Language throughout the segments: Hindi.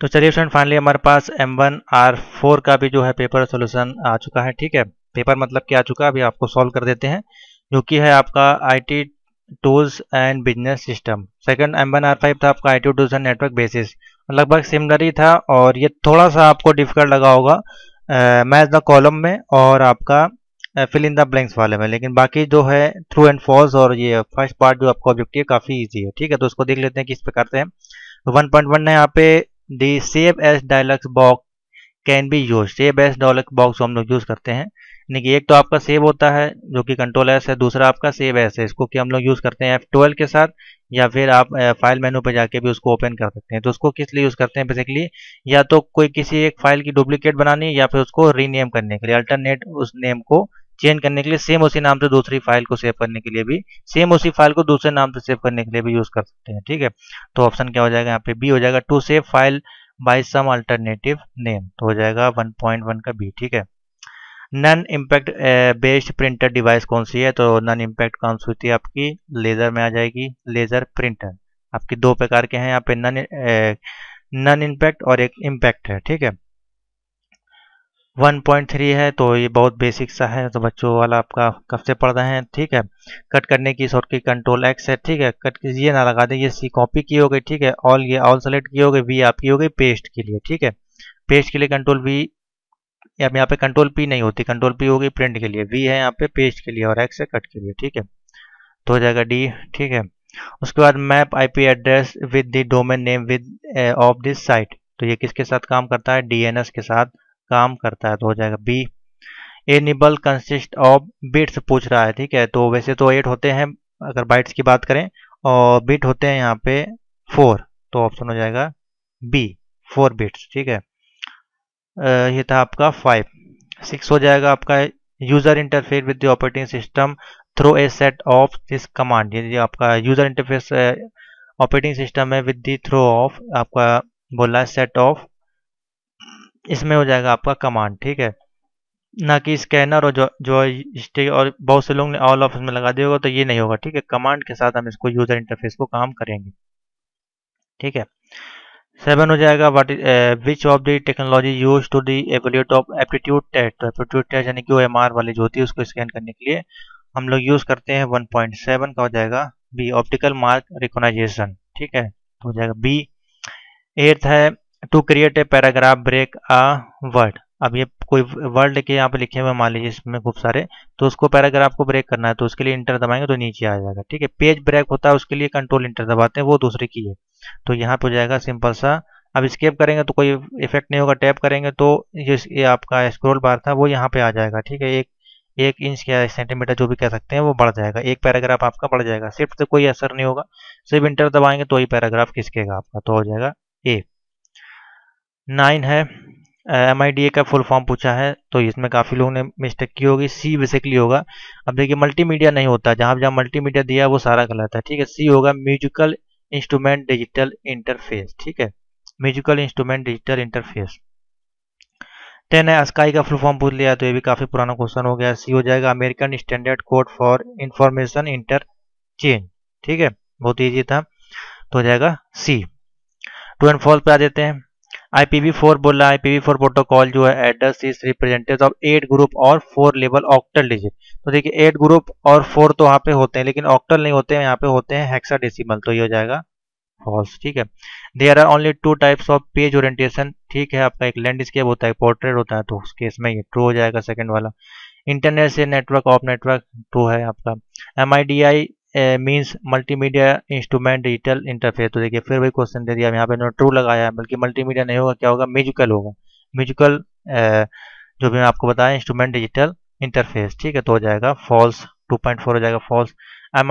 तो चलिए फ्रेंड फाइनली हमारे पास एम वन आर फोर का भी जो है पेपर सोल्यूशन आ चुका है ठीक है पेपर मतलब क्या आ चुका है अभी आपको सॉल्व कर देते हैं जो कि है आपका I T tools and business system second M one R five था आपका I T tools and network basis लगभग सिमिलर ही था और ये थोड़ा सा आपको डिफिकल्ट लगा होगा मैच द कॉलम में और आपका फिल इन द ब्लैंक्स वाले में लेकिन बाकी जो है थ्रू एंड फॉल्स और ये फर्स्ट पार्ट जो आपका ऑब्जेक्टिव काफ़ी ईजी है ठीक है तो उसको देख लेते हैं किस प्रकार से हैं वन पॉइंट वन है यहाँ पे the save as dialogs box can be use save as dialog box हम लोग यूज़ करते हैं यानी कि एक तो आपका सेव होता है जो कि कंट्रोल एस है दूसरा आपका सेव एस है इसको कि हम लोग यूज़ करते हैं एफ ट्वेल्व के साथ या फिर आप फाइल मेनू पर जाके भी उसको ओपन कर सकते हैं तो उसको किस लिए यूज़ करते हैं बेसिकली या तो कोई किसी एक फाइल की डुप्लीकेट बनानी या फिर उसको रीनेम करने के लिए अल्टरनेट उस नेम को चेंज करने के लिए सेम उसी नाम से दूसरी फाइल को सेव करने के लिए भी सेम उसी फाइल को दूसरे नाम से सेव करने के लिए भी यूज कर सकते हैं ठीक है तो ऑप्शन क्या हो जाएगा यहाँ पे बी हो जाएगा to save file by some alternative name तो हो जाएगा 1.1 का बी ठीक है non impact based printer device कौन सी है तो नन इम्पैक्ट कौन सी होती है आपकी लेजर में आ जाएगी लेजर प्रिंटर आपकी दो प्रकार के हैं यहाँ पे नन नन इम्पैक्ट और एक इम्पैक्ट है ठीक है 1.3 है तो ये बहुत बेसिक सा है तो बच्चों वाला आपका कब से पढ़ रहे हैं ठीक है कट करने की शॉर्ट की कंट्रोल एक्स है ठीक है कट ये ना लगा दें ये सी कॉपी की हो गई ठीक है ऑल ये ऑल सेलेक्ट की हो गई वी आपकी हो गई पेस्ट के लिए ठीक है पेस्ट के लिए कंट्रोल वी अब यहाँ पे कंट्रोल पी नहीं होती कंट्रोल पी होगी प्रिंट के लिए वी है यहाँ पे पेस्ट के लिए और एक्स है कट के लिए ठीक है तो हो जाएगा डी ठीक है उसके बाद map IP address with the domain name with of this site तो ये किसके साथ काम करता है डीएनएस के साथ काम करता है तो हो जाएगा B a nibble consist of bits पूछ रहा है ठीक है तो वैसे तो एट होते हैं अगर बाइट्स की बात करें और बिट होते हैं यहाँ पे फोर तो ऑप्शन हो जाएगा बी फोर बिट्स ठीक है आ, ये था आपका फाइव सिक्स हो जाएगा आपका user interface with the operating system through a set of this command ये आपका यूजर इंटरफेस ऑपरेटिंग सिस्टम है विद द थ्रो ऑफ आपका बोला है सेट ऑफ इसमें हो जाएगा आपका कमांड ठीक है ना कि स्कैनर और जो जॉयस्टिक और बहुत से लोग ने ऑल ऑफ में लगा दिया होगा तो ये नहीं होगा ठीक है कमांड के साथ हम इसको यूजर इंटरफेस को काम करेंगे ठीक है सेवन हो जाएगा what which of the technology use to the evolute of aptitude test aptitude test यानी कि ओ एम आर वाली जो होती है उसको स्कैन करने के लिए हम लोग यूज करते हैं वन पॉइंट सेवन का हो जाएगा बी ऑप्टिकल मार्क रिकोनाइजेशन ठीक है तो हो जाएगा बी एट्थ है to create a paragraph break a word अब ये कोई वर्ड लेके यहाँ पे लिखे हुए मान लीजिए इसमें खूब सारे तो उसको पैराग्राफ को ब्रेक करना है तो उसके लिए इंटर दबाएंगे तो नीचे आ जाएगा ठीक है पेज ब्रेक होता है उसके लिए कंट्रोल इंटर दबाते हैं वो दूसरे की है तो यहाँ पे हो जाएगा सिंपल सा अब स्केप करेंगे तो कोई इफेक्ट नहीं होगा टैप करेंगे तो ये आपका स्क्रोल बार था वो यहाँ पे आ जाएगा ठीक है एक एक इंच या सेंटीमीटर जो भी कह सकते हैं वो बढ़ जाएगा एक पैराग्राफ आपका बढ़ जाएगा सिर्फ से कोई असर नहीं होगा सिर्फ इंटर दबाएंगे तो ही पैराग्राफ खिसकेगा आपका तो हो जाएगा ए नाइन है एम आई डी ए का फुल फॉर्म पूछा है तो इसमें काफ़ी लोगों ने मिस्टेक की होगी सी बेसिकली होगा अब देखिए मल्टीमीडिया नहीं होता जहाँ जहाँ मल्टीमीडिया दिया है वो सारा गलत है ठीक है सी होगा म्यूजिकल इंस्ट्रूमेंट डिजिटल इंटरफेस ठीक है musical instrument digital interface ten है स्काई का फुल फॉर्म पूछ लिया तो ये भी काफ़ी पुराना क्वेश्चन हो गया सी हो जाएगा American standard code for information interchange ठीक है बहुत ईजी था तो हो जाएगा सी टू एंड फोर्थ पे आ देते हैं IPv4 बोला IPv4 प्रोटोकॉल जो है address is representative of eight group और फोर लेवल ऑक्टल डिजिट तो देखिए एट ग्रुप और फोर तो वहां पे होते हैं लेकिन ऑक्टल नहीं होते हैं यहाँ पे होते हैं हेक्सा डेसिमल तो ये हो जाएगा फॉल्स ठीक है there are only two types of page orientation ठीक है आपका एक लैंडस्केप होता है पोर्ट्रेट होता है तो उस केस में ये ट्रू हो जाएगा सेकंड वाला इंटरनेट से नेटवर्क ऑफ नेटवर्क ट्रू है आपका M I D I means multimedia instrument digital interface तो देखिए फिर वही क्वेश्चन दे दिया यहाँ पे इन्होंने ट्रू लगाया है बल्कि मल्टीमीडिया नहीं होगा क्या होगा म्यूजिकल होगा म्यूजिकल जो भी मैं आपको बताया इंस्ट्रूमेंट डिजिटल इंटरफेस ठीक है तो हो जाएगा फॉल्स 2.4 हो जाएगा फॉल्स एम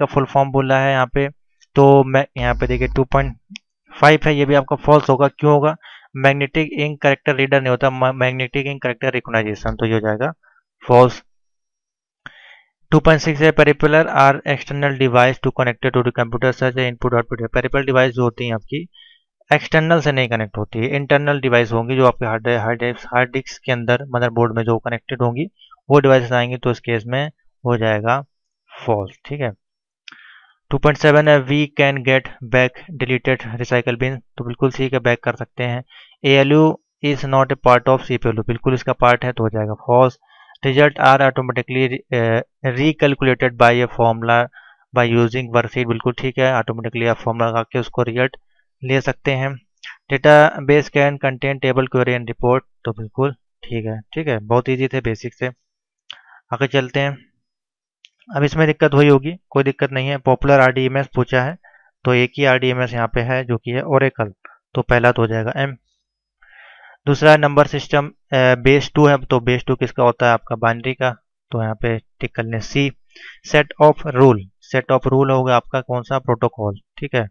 का फुल फॉर्म बोला है यहाँ पे तो मैं यहाँ पे देखिए 2.5 है ये भी आपका फॉल्स होगा क्यों होगा मैग्नेटिक इंक करेक्टर रीडर नहीं होता मैग्नेटिक इंक करेक्टर रिकोनाइजेशन तो ये हो जाएगा फॉल्स 2.6 है peripheral are external device to connected to computer such input output peripheral device जो होती हैं आपकी एक्सटर्नल से नहीं कनेक्ट होती है इंटरनल डिवाइस होंगी जो आपके हार्ड हार्ड हार्ड डिस्क के अंदर मदरबोर्ड में जो कनेक्टेड होंगी वो डिवाइस आएंगी तो इस केस में हो जाएगा फॉल्स ठीक है 2.7 है we can get back deleted recycle bin तो बिल्कुल सी का बैक कर सकते हैं A L U is not a part of C P बिल्कुल इसका पार्ट है तो हो जाएगा false result are automatically recalculated by a formula by using worksheet बिल्कुल ठीक है automatically आप formula लगा के उसको result ले सकते हैं database can contain table query and report तो बिल्कुल ठीक है ठीक है बहुत ईजी थे बेसिक से आगे चलते हैं अब इसमें दिक्कत वही होगी कोई दिक्कत नहीं है पॉपुलर आर पूछा है तो एक ही आर डी यहाँ पे है जो कि है ओरेकल तो पहला तो हो जाएगा एम दूसरा नंबर सिस्टम बेस टू है तो बेस टू किसका होता है आपका बाइनरी का तो यहाँ पे टिक कर लें C set of rule set of rule होगा आपका कौन सा प्रोटोकॉल ठीक है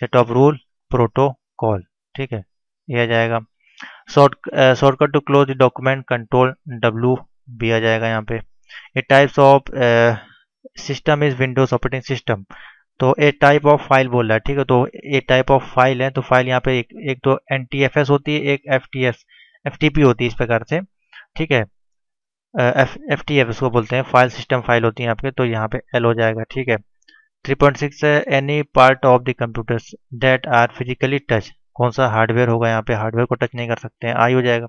सेट ऑफ रूल प्रोटोकॉल ठीक है यह जाएगा short shortcut to close document control W भी आ जाएगा यहाँ पे A types of system is Windows operating system तो ए टाइप ऑफ फाइल बोल रहा है ठीक है तो ए टाइप ऑफ फाइल है तो फाइल यहाँ पे एक एक तो एन होती है एक एफ टी होती है इस प्रकार से ठीक है एफ एफ टी एफ इसको बोलते हैं फाइल सिस्टम फाइल होती है यहाँ पे तो यहाँ पे एल हो जाएगा ठीक है three point six any part of the computers that are physically touch कौन सा हार्डवेयर होगा यहाँ पे हार्डवेयर को टच नहीं कर सकते हैं आई हो जाएगा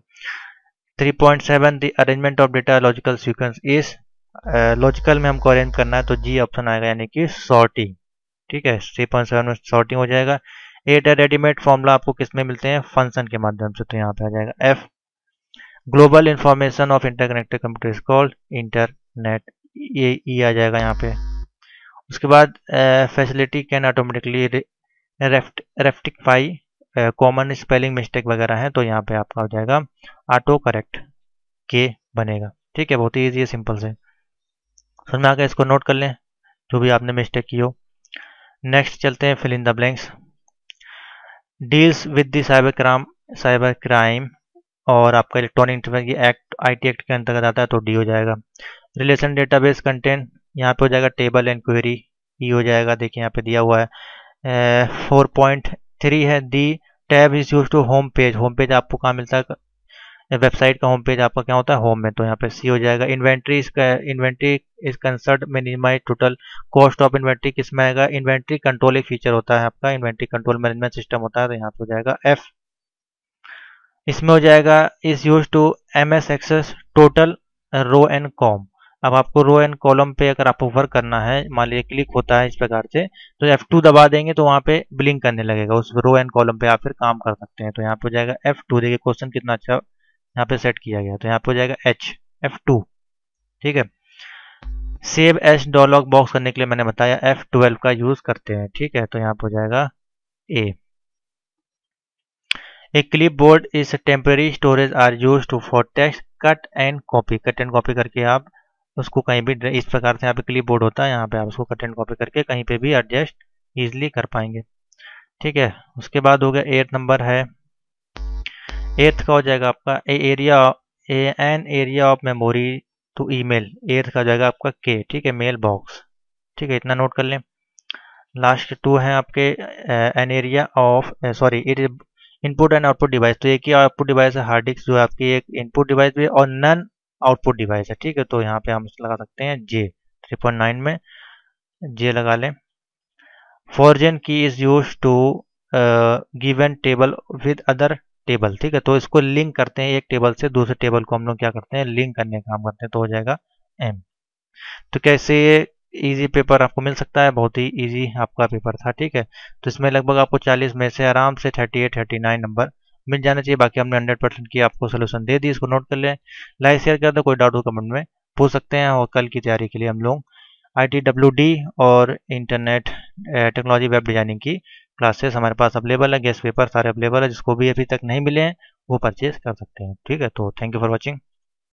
three point seven the arrangement of data logical sequence इस लॉजिकल में हमको अरेंज करना है तो जी ऑप्शन आएगा यानी कि सॉर्टिंग ठीक है सी पॉइंट सेवन में शॉर्टिंग हो जाएगा एट है रेडीमेड फॉर्मूला आपको किसमें मिलते हैं फंक्शन के माध्यम से तो यहाँ पे आ जाएगा F global information of interconnected computer is called internet ये ई आ जाएगा यहाँ पे उसके बाद facility can automatically rectify common spelling mistake वगैरह है तो यहाँ पे आपका हो जाएगा ऑटो करेक्ट के बनेगा ठीक है बहुत ही ईजी है सिंपल से सुन में आकर इसको नोट कर लें जो भी आपने मिस्टेक की हो नेक्स्ट चलते हैं fill in the blanks deals with the cyber crime cyber crime और आपका electronic interference act IT act के अंतर्गत आता है तो डी हो जाएगा रिलेशन डेटाबेस कंटेंट यहाँ पे हो जाएगा टेबल एंड क्वेरी ई हो जाएगा देखिए यहाँ पे दिया हुआ है फोर पॉइंट थ्री है the tab is use to home page home page आपको कहाँ मिलता है वेबसाइट का होम पेज आपका क्या होता है होम में तो यहाँ पे सी हो जाएगा इन्वेंट्री इसका inventory is concert minimize total cost of inventory किस में आएगा इन्वेंट्री कंट्रोल एक फीचर होता है आपका इन्वेंट्री कंट्रोल मैनेजमेंट सिस्टम होता है तो यहाँ पे हो जाएगा एफ इसमें हो जाएगा is use to M S access total row and com अब आपको रो एंड कॉलम पे अगर आपको वर्क करना है मान लीजिए क्लिक होता है इस प्रकार से तो F2 दबा देंगे तो वहाँ पे ब्लिंक करने लगेगा उस रो एंड कॉलम पे आप फिर काम कर सकते हैं तो यहाँ पे हो जाएगा F2 देखिए क्वेश्चन कितना अच्छा यहाँ पे सेट किया गया तो यहाँ पे हो जाएगा एच एफ टू ठीक है सेव एच डॉलॉग बॉक्स करने के लिए मैंने बताया एफ ट्वेल्व का यूज करते हैं ठीक है तो यहाँ पे हो जाएगा A A clipboard is temporary storage are use to for text cut and copy cut and copy करके आप उसको कहीं भी इस प्रकार से यहाँ पे क्लिप बोर्ड होता है यहाँ पे आप उसको कट एंड कॉपी करके कहीं पे भी एडजस्ट इजिली कर पाएंगे ठीक है उसके बाद हो गया एट नंबर है एर्थ का हो जाएगा आपका A area an area of memory to email earth का हो जाएगा आपका के ठीक है मेल बॉक्स ठीक है इतना नोट कर लें लास्ट टू है आपके an area of sorry input and output device तो एक ही आउटपुट डिवाइस है हार्ड डिस्क जो आपकी एक इनपुट डिवाइस भी है और नन आउटपुट डिवाइस है ठीक है तो यहाँ पे हम लगा सकते हैं जे नाइन में जे लगा लें जेन की is use to given table with other table ठीक है तो इसको लिंक करते हैं एक टेबल से दूसरे टेबल को हम लोग क्या करते हैं लिंक करने का काम करते हैं तो हो जाएगा एम तो कैसे ये इजी पेपर आपको मिल सकता है बहुत ही इजी आपका पेपर था ठीक है तो इसमें लगभग आपको 40 में से आराम से 38 39 नंबर मिल जाना चाहिए बाकी हमने 100 परसेंट की आपको सोल्यूशन दे दी इसको नोट कर लें लाइक शेयर कर दो कोई डाउट हो कमेंट में पूछ सकते हैं और कल की तैयारी के लिए हम लोग आई और इंटरनेट टेक्नोलॉजी वेब डिजाइनिंग की क्लासेस हमारे पास अवेलेबल है गैस पेपर सारे अवेलेबल है जिसको भी अभी तक नहीं मिले हैं वो परचेज कर सकते हैं ठीक है तो थैंक यू फॉर वॉचिंग